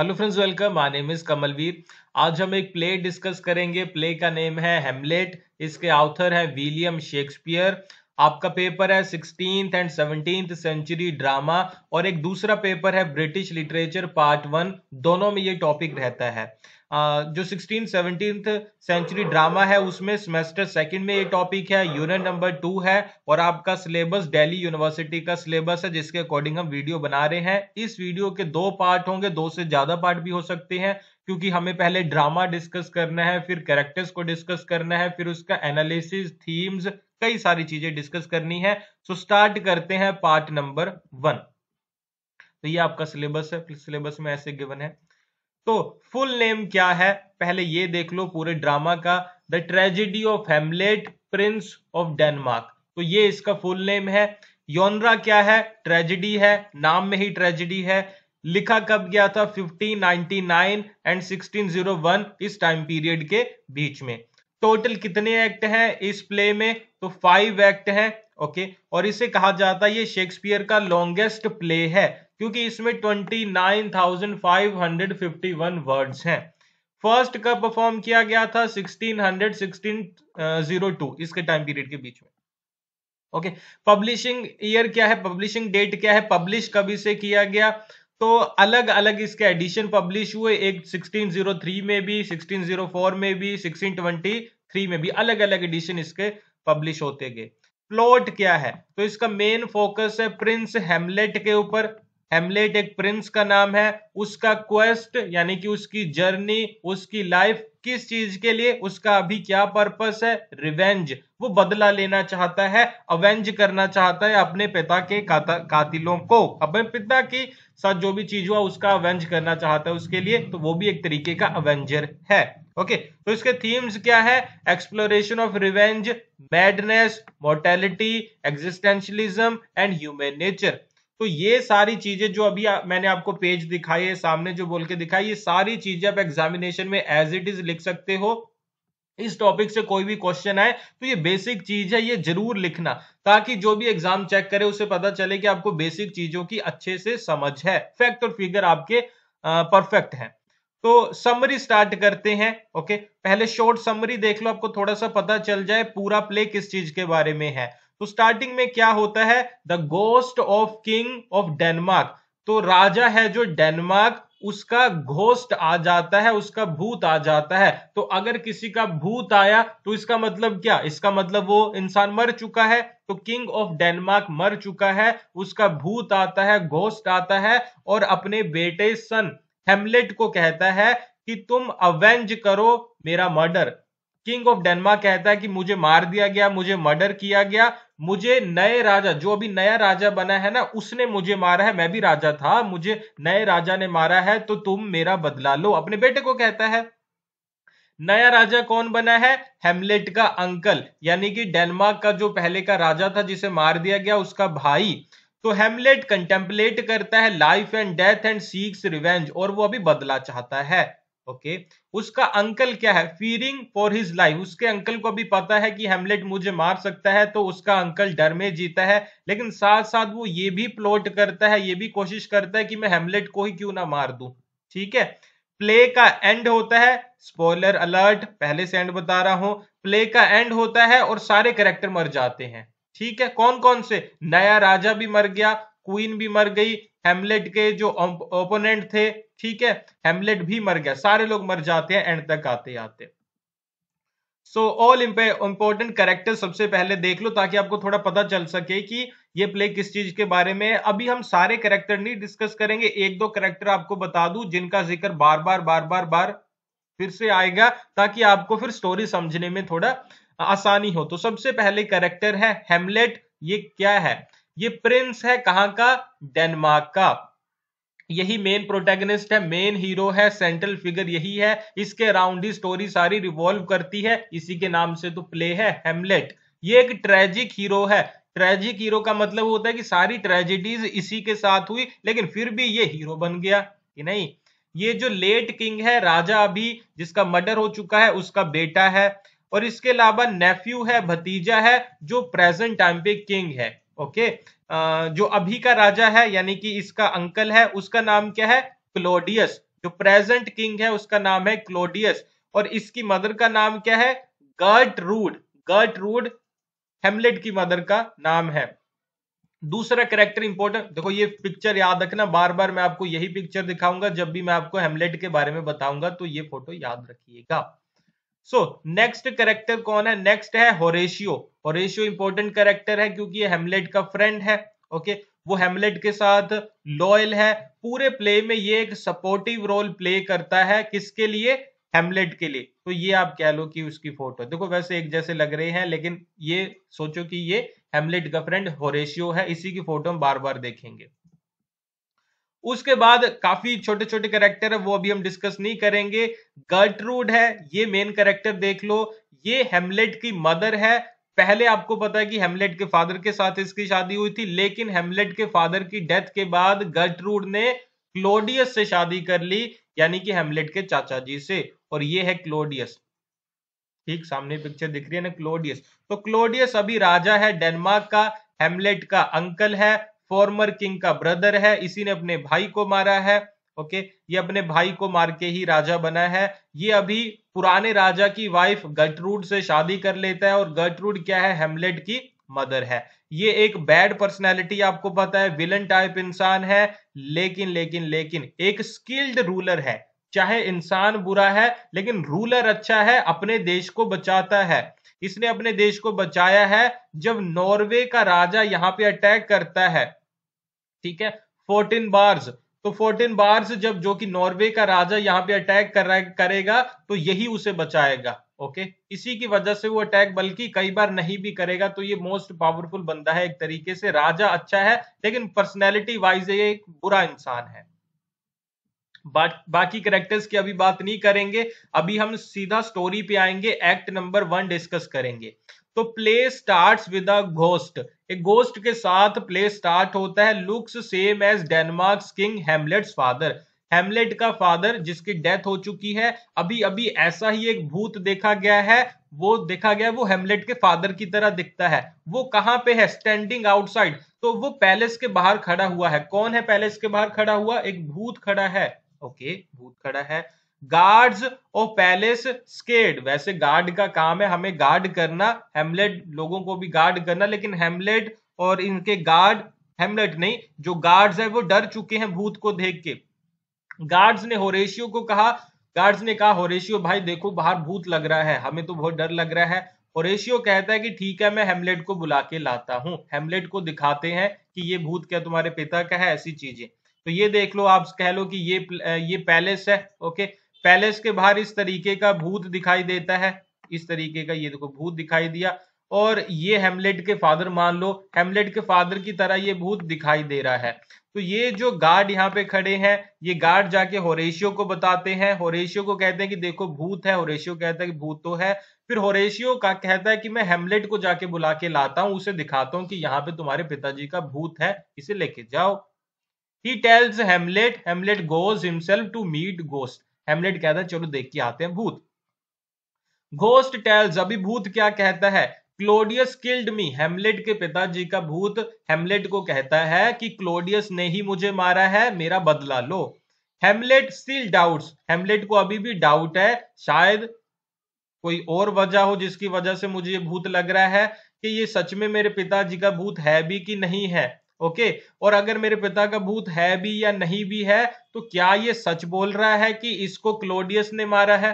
Hello friends welcome my name is Kamalveer आज हम एक प्ले डिस्कस करेंगे प्ले का नेम है हेमलेट इसके ऑथर है विलियम शेक्सपियर आपका पेपर है sixteen and seventeen century drama और एक दूसरा पेपर है ब्रिटिश लिटरेचर पार्ट वन दोनों में ये टॉपिक रहता है जो सिक्सटीन सेवनटीन सेंचुरी ड्रामा है उसमें सेमेस्टर सेकंड में ये टॉपिक है यूनिट नंबर टू है और आपका सिलेबस दिल्ली यूनिवर्सिटी का सिलेबस है जिसके अकॉर्डिंग हम वीडियो बना रहे हैं इस वीडियो के दो पार्ट होंगे दो से ज्यादा पार्ट भी हो सकते हैं क्योंकि हमें पहले ड्रामा डिस्कस करना है फिर कैरेक्टर्स को डिस्कस करना है फिर उसका एनालिसिस थीम्स कई सारी चीजें डिस्कस करनी है सो स्टार्ट करते हैं पार्ट नंबर वन तो ये आपका सिलेबस है सिलेबस में ऐसे गिवन है तो फुल नेम क्या है पहले ये देख लो पूरे ड्रामा का the tragedy of Hamlet prince of Denmark तो ये इसका फुल नेम है योनरा क्या है ट्रेजिडी है नाम में ही ट्रेजिडी है लिखा कब गया था 1599 एंड 1601 इस टाइम पीरियड के बीच में टोटल कितने एक्ट हैं इस प्ले में तो फाइव एक्ट हैं ओके और इसे कहा जाता है ये शेक्सपियर का लॉन्गेस्ट प्ले है क्योंकि इसमें twenty nine thousand five hundred fifty one words हैं फर्स्ट कब परफॉर्म किया गया था sixteen sixteen hundred zero two इसके टाइम पीरियड के बीच में ओके पब्लिशिंग ईयर क्या है पब्लिशिंग डेट क्या है पब्लिश कब इसे किया गया तो अलग अलग इसके एडिशन पब्लिश हुए एक 1603 में भी 1604 में भी 1623 में भी अलग अलग एडिशन इसके पब्लिश होते गए प्लॉट क्या है तो इसका मेन फोकस है प्रिंस हेमलेट के ऊपर हेमलेट एक प्रिंस का नाम है उसका क्वेस्ट यानी कि उसकी जर्नी उसकी लाइफ किस चीज के लिए उसका अभी क्या पर्पस है रिवेंज वो बदला लेना चाहता है अवेंज करना चाहता है अपने पिता के कातिलों को अपने पिता के साथ जो भी चीज हुआ उसका अवेंज करना चाहता है उसके लिए तो वो भी एक तरीके का अवेंजर है ओके तो इसके थीम्स क्या है exploration of revenge madness mortality existentialism and human nature तो ये सारी चीजें जो अभी आ, मैंने आपको पेज दिखाई है सामने जो बोल के दिखाई ये सारी चीजें आप एग्जामिनेशन में एज इट इज लिख सकते हो इस टॉपिक से कोई भी क्वेश्चन आए तो ये बेसिक चीज है ये जरूर लिखना ताकि जो भी एग्जाम चेक करे उसे पता चले कि आपको बेसिक चीजों की अच्छे से समझ है फैक्ट और फिगर आपके परफेक्ट है तो समरी स्टार्ट करते हैं ओके पहले शॉर्ट समरी देख लो आपको थोड़ा सा पता चल जाए पूरा प्ले किस चीज के बारे में है तो स्टार्टिंग में क्या होता है the ghost of king of Denmark तो राजा है जो डेनमार्क उसका घोस्ट आ जाता है उसका भूत आ जाता है तो अगर किसी का भूत आया तो इसका मतलब क्या इसका मतलब वो इंसान मर चुका है तो किंग ऑफ डेनमार्क मर चुका है उसका भूत आता है घोस्ट आता है और अपने बेटे सन हेमलेट को कहता है कि तुम अवेंज करो मेरा मर्डर किंग ऑफ डेनमार्क कहता है कि मुझे मार दिया गया मुझे मर्डर किया गया मुझे नए राजा जो अभी नया राजा बना है ना उसने मुझे मारा है मैं भी राजा था मुझे नए राजा ने मारा है तो तुम मेरा बदला लो अपने बेटे को कहता है नया राजा कौन बना है हेमलेट का अंकल यानी कि डेनमार्क का जो पहले का राजा था जिसे मार दिया गया उसका भाई तो हेमलेट कंटेम्पलेट करता है life and death and seeks revenge और वो अभी बदला चाहता है ओके उसका अंकल क्या है फीरिंग फॉर हिज लाइफ उसके अंकल को भी पता है कि हेमलेट मुझे मार सकता है तो उसका अंकल डर में जीता है लेकिन साथ साथ वो ये भी प्लॉट करता है ये भी कोशिश करता है कि मैं हेमलेट को ही क्यों ना मार दू ठीक है प्ले का एंड होता है स्पॉइलर अलर्ट पहले से एंड बता रहा हूं प्ले का एंड होता है और सारे कैरेक्टर मर जाते हैं ठीक है कौन कौन से नया राजा भी मर गया क्वीन भी मर गई हेमलेट के जो ओपोनेंट थे ठीक है हेमलेट भी मर गया सारे लोग मर जाते हैं एंड तक आते आते सो ऑल इंपोर्टेंट करेक्टर सबसे पहले देख लो ताकि आपको थोड़ा पता चल सके कि ये प्ले किस चीज के बारे में है अभी हम सारे करेक्टर नहीं डिस्कस करेंगे एक दो करेक्टर आपको बता दू जिनका जिक्र बार बार बार बार बार फिर से आएगा ताकि आपको फिर स्टोरी समझने में थोड़ा आसानी हो तो सबसे पहले करेक्टर है हेमलेट ये क्या है ये प्रिंस है कहां का डेनमार्क का यही मेन प्रोटेगनिस्ट है मेन हीरो है सेंट्रल फिगर यही है इसके अराउंड ही स्टोरी सारी रिवॉल्व करती है इसी के नाम से तो प्ले है हेमलेट ये एक ट्रेजिक हीरो है ट्रेजिक हीरो का मतलब होता है कि सारी ट्रेजिडीज इसी के साथ हुई लेकिन फिर भी ये हीरो बन गया कि नहीं ये जो लेट किंग है राजा अभी जिसका मर्डर हो चुका है उसका बेटा है और इसके अलावा नेफ्यू है भतीजा है जो प्रेजेंट टाइम पे किंग है ओके जो अभी का राजा है यानी कि इसका अंकल है उसका नाम क्या है क्लोडियस जो प्रेजेंट किंग है उसका नाम है क्लोडियस और इसकी मदर का नाम क्या है Gertrude Gertrude Hamlet की मदर का नाम है दूसरा करेक्टर इंपोर्टेंट देखो ये पिक्चर याद रखना बार बार मैं आपको यही पिक्चर दिखाऊंगा जब भी मैं आपको हेमलेट के बारे में बताऊंगा तो ये फोटो याद रखिएगा सो नेक्स्ट करेक्टर कौन है नेक्स्ट है होरेशियो होरेशियो इंपॉर्टेंट करेक्टर है क्योंकि ये हेमलेट का फ्रेंड है ओके okay? वो हेमलेट के साथ लॉयल है पूरे प्ले में ये एक सपोर्टिव रोल प्ले करता है किसके लिए हेमलेट के लिए तो ये आप कह लो कि उसकी फोटो देखो वैसे एक जैसे लग रहे हैं लेकिन ये सोचो कि ये हेमलेट का फ्रेंड होरेशियो है इसी की फोटो हम बार बार देखेंगे उसके बाद काफी छोटे छोटे करेक्टर है वो अभी हम डिस्कस नहीं करेंगे गर्टरूड है ये मेन करेक्टर देख लो ये हेमलेट की मदर है पहले आपको पता है कि हेमलेट के फादर के साथ इसकी शादी हुई थी लेकिन हेमलेट के फादर की डेथ के बाद गर्टरूड ने क्लोडियस से शादी कर ली यानी कि हेमलेट के चाचा जी से और ये है क्लोडियस ठीक सामने पिक्चर दिख रही है ना क्लोडियस तो क्लोडियस अभी राजा है डेनमार्क का हेमलेट का अंकल है फॉर्मर किंग का ब्रदर है इसी ने अपने भाई को मारा है ओके ये अपने भाई को मार के ही राजा बना है ये अभी पुराने राजा की वाइफ गटरूड से शादी कर लेता है और गटरूड क्या है हेमलेट की मदर है ये एक बैड पर्सनैलिटी आपको पता है विलन टाइप इंसान है लेकिन लेकिन लेकिन एक स्किल्ड रूलर है चाहे इंसान बुरा है लेकिन रूलर अच्छा है अपने देश को बचाता है इसने अपने देश को बचाया है जब नॉर्वे का राजा यहां पे अटैक करता है ठीक है फोर्टीन बार्स तो फोर्टीन बार्स जब जो कि नॉर्वे का राजा यहां पे अटैक कर करेगा तो यही उसे बचाएगा ओके इसी की वजह से वो अटैक बल्कि कई बार नहीं भी करेगा तो ये मोस्ट पावरफुल बंदा है एक तरीके से राजा अच्छा है लेकिन पर्सनैलिटी वाइज ये एक बुरा इंसान है बा, बाकी करेक्टर्स की अभी बात नहीं करेंगे अभी हम सीधा स्टोरी पे आएंगे एक्ट नंबर वन डिस्कस करेंगे तो play start with a ghost एक घोस्ट के साथ प्ले स्टार्ट होता है looks same as Denmark king Hamlet's father Hamlet का फादर जिसकी डेथ हो चुकी है अभी अभी ऐसा ही एक भूत देखा गया है वो देखा गया वो हेमलेट के फादर की तरह दिखता है वो कहाँ पे है स्टैंडिंग आउटसाइड तो वो पैलेस के बाहर खड़ा हुआ है कौन है पैलेस के बाहर खड़ा हुआ एक भूत खड़ा है ओके भूत खड़ा है गार्ड्स ऑफ पैलेस स्केड वैसे गार्ड का काम है हमें गार्ड करना हेमलेट लोगों को भी गार्ड करना लेकिन हेमलेट और इनके गार्ड हेमलेट नहीं जो गार्ड्स है वो डर चुके हैं भूत को देख के गार्ड्स ने होरेशियो को कहा गार्ड्स ने कहा होरेशियो भाई देखो बाहर भूत लग रहा है हमें तो बहुत डर लग रहा है होरेशियो कहता है कि ठीक है मैं हेमलेट को बुला के लाता हूँ हेमलेट को दिखाते हैं कि ये भूत क्या तुम्हारे पिता का है ऐसी चीजें तो ये देख लो आप कह लो कि ये ये पैलेस है ओके पैलेस के बाहर इस तरीके का भूत दिखाई देता है इस तरीके का ये देखो भूत दिखाई दिया और ये हेमलेट के फादर मान लो हेमलेट के फादर की तरह ये भूत दिखाई दे रहा है तो ये जो गार्ड यहाँ पे खड़े हैं ये गार्ड जाके होरेशियो को बताते हैं होरेशियो को कहते हैं कि देखो भूत है होरेशियो कहता है कि भूत तो है फिर होरेशियो का कहता है कि मैं हेमलेट को जाके बुला के लाता हूं उसे दिखाता हूँ कि यहाँ पे तुम्हारे पिताजी का भूत है इसे लेके जाओ he tells Hamlet Hamlet goes himself to meet ghost Hamlet कहता है चलो देख के आते हैं भूत गोस्ट टेल्स अभी भूत क्या कहता है क्लोडियस किल्ड मी हेमलेट के पिताजी का भूत हेमलेट को कहता है कि क्लोडियस ने ही मुझे मारा है मेरा बदला लो हेमलेट स्टिल डाउट्स हेमलेट को अभी भी डाउट है शायद कोई और वजह हो जिसकी वजह से मुझे ये भूत लग रहा है कि ये सच में मेरे पिताजी का भूत है भी कि नहीं है ओके और अगर मेरे पिता का भूत है भी या नहीं भी है तो क्या ये सच बोल रहा है कि इसको क्लोडियस ने मारा है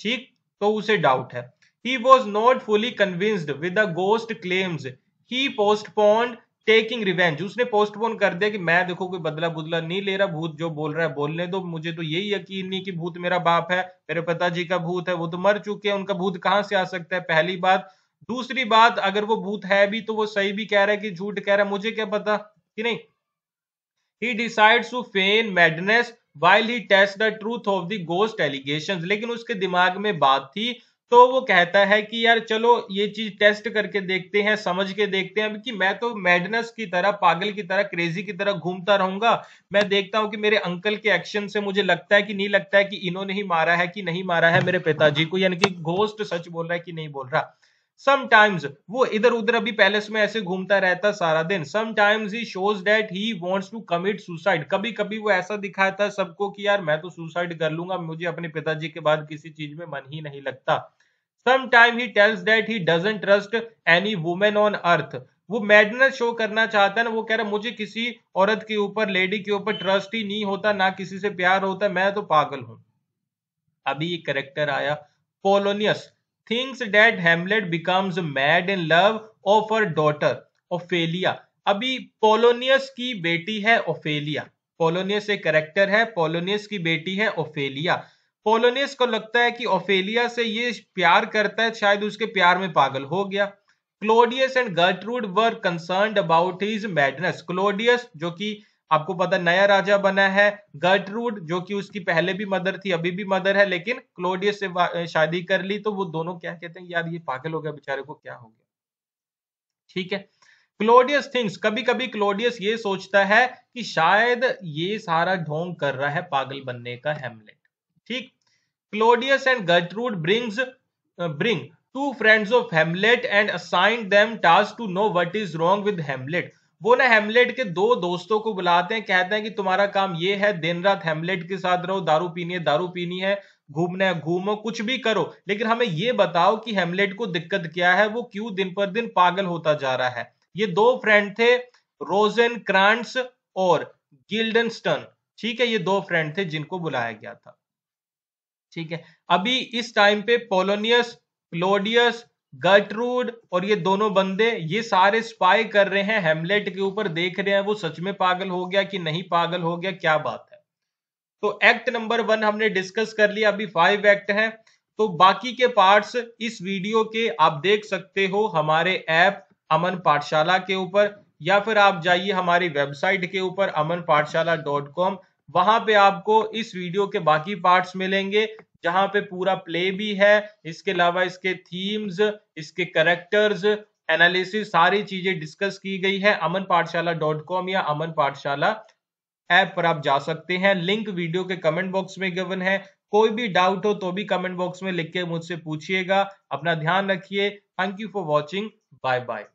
ठीक तो उसे डाउट है he was not fully convinced with ghost claims he postponed taking revenge उसने पोस्टपोन कर दिया कि मैं देखो कोई बदला बुदला नहीं ले रहा भूत जो बोल रहा है बोलने दो मुझे तो यही यकीन नहीं कि भूत मेरा बाप है मेरे पिताजी का भूत है वो तो मर चुके हैं उनका भूत कहां से आ सकता है पहली बात दूसरी बात अगर वो भूत है भी तो वो सही भी कह रहा है कि झूठ कह रहा है मुझे क्या पता कि नहीं he decides to feign madness while he test the truth of the ghost allegation लेकिन उसके दिमाग में बात थी तो वो कहता है कि यार चलो ये चीज टेस्ट करके देखते हैं समझ के देखते हैं कि मैं तो मैडनेस की तरह पागल की तरह क्रेजी की तरह घूमता रहूंगा मैं देखता हूं कि मेरे अंकल के एक्शन से मुझे लगता है कि नहीं लगता है कि इन्होंने ही मारा है कि नहीं मारा है मेरे पिताजी को यानी कि घोस्ट सच बोल रहा है कि नहीं बोल रहा समटाइम्स वो इधर उधर अभी पैलेस में ऐसे घूमता रहता सारा दिन sometimes he shows that he wants to commit suicide कभी कभी वो ऐसा दिखाया था सबको कि यार मैं तो सुसाइड कर लूंगा मुझे अपने पिताजी के बाद किसी चीज में मन ही नहीं लगता sometime he tells that he doesn't trust any women on earth वो मैडनेस शो करना चाहता है ना वो कह रहा मुझे किसी औरत के ऊपर लेडी के ऊपर ट्रस्ट ही नहीं होता ना किसी से प्यार होता मैं तो पागल हूं अभी ये करेक्टर आया Polonius thinks that Hamlet becomes mad in love of her daughter Ophelia अभी पोलोनियस की बेटी है ओफेलिया पोलोनियस एक करेक्टर है पोलोनियस की बेटी है ओफेलिया पोलोनियस को लगता है कि ओफेलिया से ये प्यार करता है शायद उसके प्यार में पागल हो गया Claudius and Gertrude were concern about his madness Claudius जो कि आपको पता नया राजा बना है गर्टरूड जो कि उसकी पहले भी मदर थी अभी भी मदर है लेकिन क्लोडियस से शादी कर ली तो वो दोनों क्या कहते हैं यार ये पागल हो गया बेचारे को क्या हो गया ठीक है क्लोडियस थिंग्स कभी कभी क्लोडियस ये सोचता है कि शायद ये सारा ढोंग कर रहा है पागल बनने का हेमलेट ठीक Claudius and Gertrude brings bring two friends of Hamlet and assign them task to know what is wrong with Hamlet वो ना हेमलेट के दो दोस्तों को बुलाते हैं कहते हैं कि तुम्हारा काम ये है दिन रात हेमलेट के साथ रहो दारू पीनी है दारू पीनी है घूमना है घूमो कुछ भी करो लेकिन हमें ये बताओ कि हेमलेट को दिक्कत क्या है वो क्यों दिन पर दिन पागल होता जा रहा है ये दो फ्रेंड थे रोजन क्रांस और गिल्डनस्टन ठीक है ये दो फ्रेंड थे जिनको बुलाया गया था ठीक है अभी इस टाइम पे पोलोनियस क्लोडियस गर्ट्रूड और ये दोनों बंदे ये सारे स्पाई कर रहे हैं हेमलेट के ऊपर देख रहे हैं वो सच में पागल हो गया कि नहीं पागल हो गया क्या बात है तो एक्ट नंबर वन हमने डिस्कस कर लिया अभी फाइव एक्ट है तो बाकी के पार्ट्स इस वीडियो के आप देख सकते हो हमारे ऐप अमन पाठशाला के ऊपर या फिर आप जाइए हमारी वेबसाइट के ऊपर अमन पाठशाला डॉट कॉम वहां पर आपको इस वीडियो के बाकी पार्ट्स मिलेंगे जहां पे पूरा प्ले भी है इसके अलावा इसके थीम्स इसके करेक्टर्स एनालिसिस सारी चीजें डिस्कस की गई है अमन पाठशाला डॉट कॉम या अमन पाठशाला ऐप पर आप जा सकते हैं लिंक वीडियो के कमेंट बॉक्स में गिवन है कोई भी डाउट हो तो भी कमेंट बॉक्स में लिख के मुझसे पूछिएगा अपना ध्यान रखिए thank you for watching bye bye